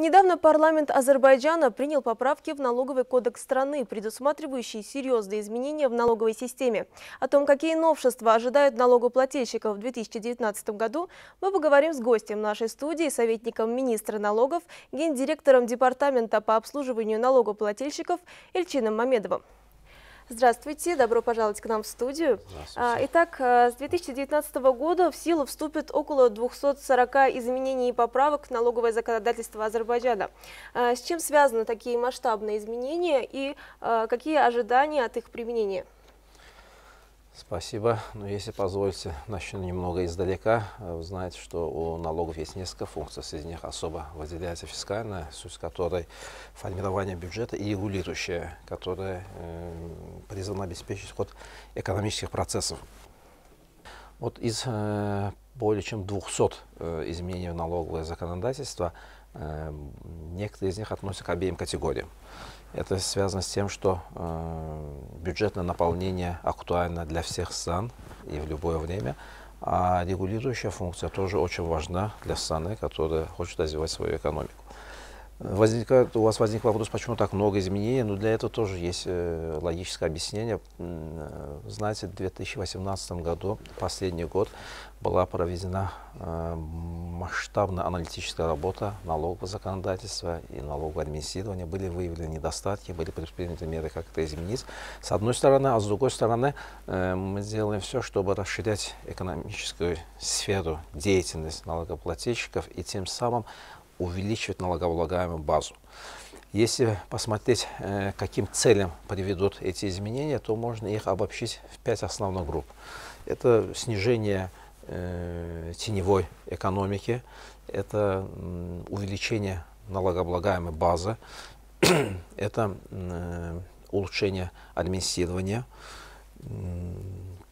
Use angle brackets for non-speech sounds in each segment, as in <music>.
Недавно парламент Азербайджана принял поправки в налоговый кодекс страны, предусматривающие серьезные изменения в налоговой системе. О том, какие новшества ожидают налогоплательщиков в 2019 году, мы поговорим с гостем нашей студии, советником министра налогов, гендиректором Департамента по обслуживанию налогоплательщиков Эльчином Мамедовым. Здравствуйте, добро пожаловать к нам в студию. А, итак, э, с 2019 года в силу вступит около 240 изменений и поправок в налоговое законодательство Азербайджана. А, с чем связаны такие масштабные изменения и э, какие ожидания от их применения? Спасибо. Но если позволите, начну немного издалека. Э, вы знаете, что у налогов есть несколько функций. Среди них особо выделяется фискальная, суть которой формирование бюджета и регулирующая, которая э, призвана обеспечить ход экономических процессов. Вот из э, более чем 200 э, изменений налогового законодательства. Эм, некоторые из них относятся к обеим категориям. Это связано с тем, что э, бюджетное наполнение актуально для всех стран и в любое время. А регулирующая функция тоже очень важна для страны, которая хочет развивать свою экономику. Возникает, у вас возник вопрос, почему так много изменений, но ну, для этого тоже есть э, логическое объяснение. Э, знаете, в 2018 году, последний год, была проведена э, масштабная аналитическая работа налогового законодательства и налогового администрирования. Были выявлены недостатки, были предприняты меры, как это изменить. С одной стороны, а с другой стороны, э, мы делаем все, чтобы расширять экономическую сферу деятельности налогоплательщиков и тем самым увеличивать налогооблагаемую базу. Если посмотреть, э, каким целям приведут эти изменения, то можно их обобщить в пять основных групп. Это снижение Э, теневой экономики, это увеличение налогооблагаемой базы, <clears throat> это э, улучшение администрирования,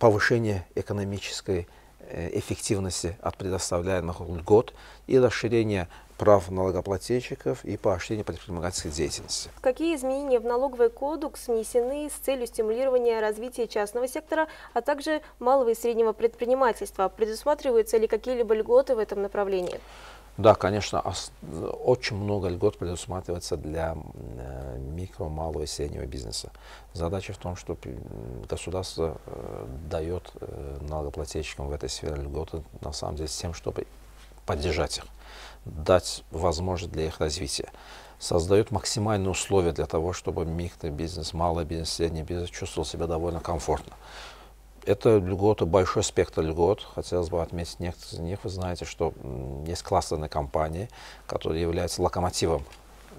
повышение экономической Э, эффективности от предоставляемых льгот и расширения прав налогоплательщиков и поощрения предпринимательской деятельности. Какие изменения в налоговый кодекс внесены с целью стимулирования развития частного сектора, а также малого и среднего предпринимательства? Предусматриваются ли какие-либо льготы в этом направлении? Да, конечно, очень много льгот предусматривается для э, микро, малого и среднего бизнеса. Задача в том, что государство э, дает э, налогоплательщикам в этой сфере льготы, на самом деле, с тем, чтобы поддержать их, дать возможность для их развития. создает максимальные условия для того, чтобы микро-бизнес, малый бизнес, средний бизнес чувствовал себя довольно комфортно. Это льготы, большой спектр льгот. Хотелось бы отметить некоторые из них. Вы знаете, что есть кластерные компании, которые являются локомотивом,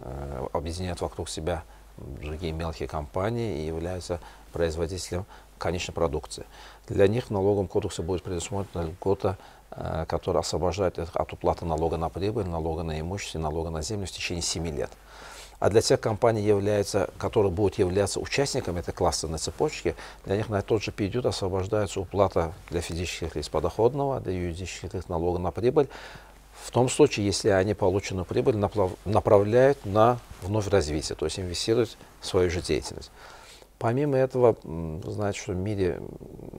э, объединяют вокруг себя другие мелкие компании и являются производителем конечной продукции. Для них в налоговом кодексе будет предусмотрена льгота, э, которая освобождает их от уплаты налога на прибыль, налога на имущество налога на землю в течение 7 лет. А для тех компаний, являются, которые будут являться участниками этой кластерной цепочки, для них на тот же период освобождается уплата для физических лиц подоходного, для юридических лиц налога на прибыль. В том случае, если они полученную прибыль направляют на вновь развитие, то есть инвестируют в свою же деятельность. Помимо этого, знаете, что в мире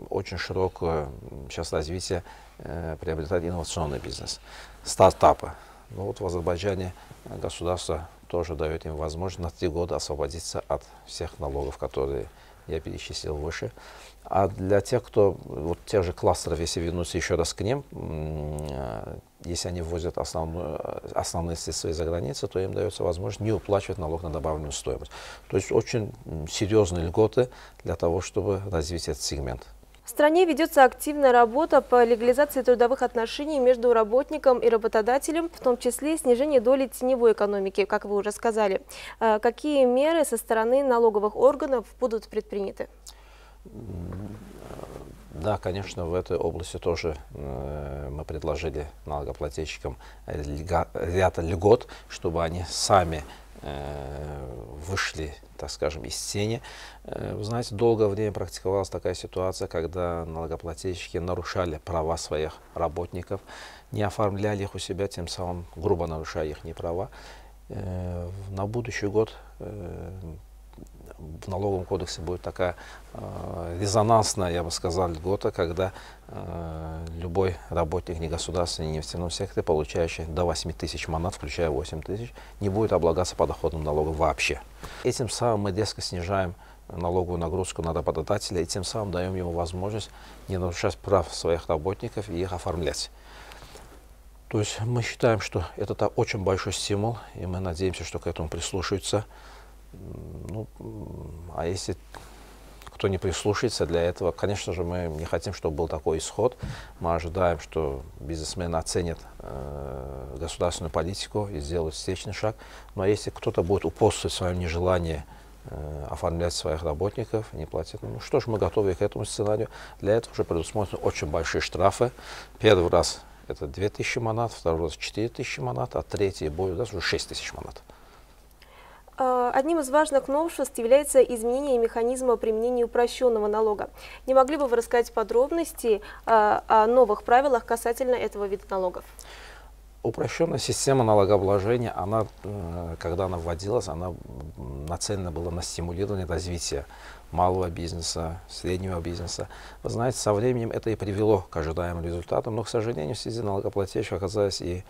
очень широкое сейчас развитие э, приобретает инновационный бизнес, стартапы. Ну вот в Азербайджане а государство тоже дает им возможность на три года освободиться от всех налогов, которые я перечислил выше. А для тех, кто, вот тех же кластеров, если вернуться еще раз к ним, э, если они ввозят основную, э, основные средства из-за границы, то им дается возможность не уплачивать налог на добавленную стоимость. То есть очень серьезные льготы для того, чтобы развить этот сегмент. В стране ведется активная работа по легализации трудовых отношений между работником и работодателем, в том числе снижение доли теневой экономики, как вы уже сказали. Э, какие меры со стороны налоговых органов будут предприняты? Да, конечно, в этой области тоже э, мы предложили налогоплательщикам ряд льгот, чтобы они сами э, вышли, так скажем, из тени. Э, вы знаете, долгое время практиковалась такая ситуация, когда налогоплательщики нарушали права своих работников, не оформляли их у себя, тем самым грубо нарушая их права. Э, на будущий год в налоговом кодексе будет такая э, резонансная, я бы сказал, льгота, когда э, любой работник негосударственного нефтяного сектора, получающий до 8 тысяч манат, включая 8 тысяч, не будет облагаться подоходным налогом вообще. Этим самым мы резко снижаем налоговую нагрузку на работодателя и тем самым даем ему возможность не нарушать прав своих работников и их оформлять. То есть мы считаем, что это очень большой стимул, и мы надеемся, что к этому прислушаются ну, а если кто не прислушается для этого, конечно же, мы не хотим, чтобы был такой исход. Мы ожидаем, что бизнесмены оценят э, государственную политику и сделают встречный шаг. Но если кто-то будет упорствовать в своем нежелании э, оформлять своих работников, не платить, ну что ж, мы готовы к этому сценарию. Для этого уже предусмотрены очень большие штрафы. Первый раз это 2000 манат, второй раз 4000 манат, а третий будет да, уже 6000 манат. А, одним из важных новшеств является изменение механизма применения упрощенного налога. Не могли бы вы рассказать подробности а, о новых правилах касательно этого вида налогов? Упрощенная система налогообложения, она, э, когда она вводилась, она нацелена была на стимулирование развития малого бизнеса, среднего бизнеса. Вы знаете, со временем это и привело к ожидаемым результатам, но, к сожалению, среди налогоплательщиков оказались и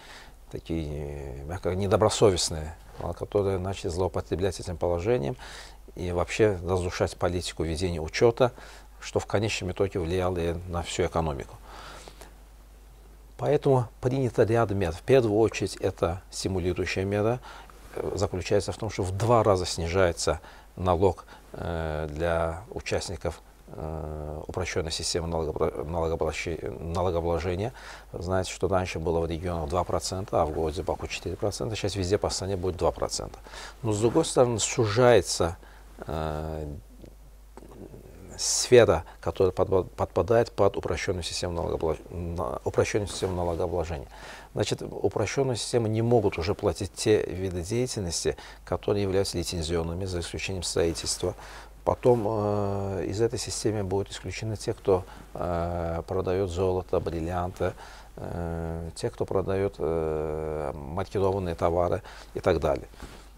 такие, э, мягко недобросовестные, а, которые начали злоупотреблять этим положением и вообще разрушать политику ведения учета, что в конечном итоге влияло и на всю экономику. Поэтому принято ряд мер. В первую очередь это стимулирующая мера э, заключается в том, что в два раза снижается налог э, для участников Э, упрощенная система налогообложения. Знаете, что раньше было в регионах 2%, а в городе Баку 4%, сейчас везде по стране будет 2%. Но, с другой стороны, сужается э, сфера, которая подпадает под упрощенную систему, налогооблож... упрощенную систему налогообложения. Значит, упрощенные системы не могут уже платить те виды деятельности, которые являются лицензионными, за исключением строительства, Потом э, из этой системы будут исключены те, кто э, продает золото, бриллианты, э, те, кто продает э, маркированные товары и так далее.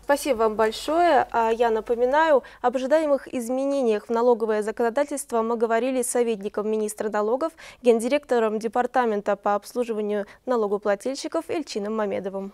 Спасибо вам большое. А я напоминаю, об ожидаемых изменениях в налоговое законодательство мы говорили с советником министра налогов, гендиректором Департамента по обслуживанию налогоплательщиков Эльчином Мамедовым.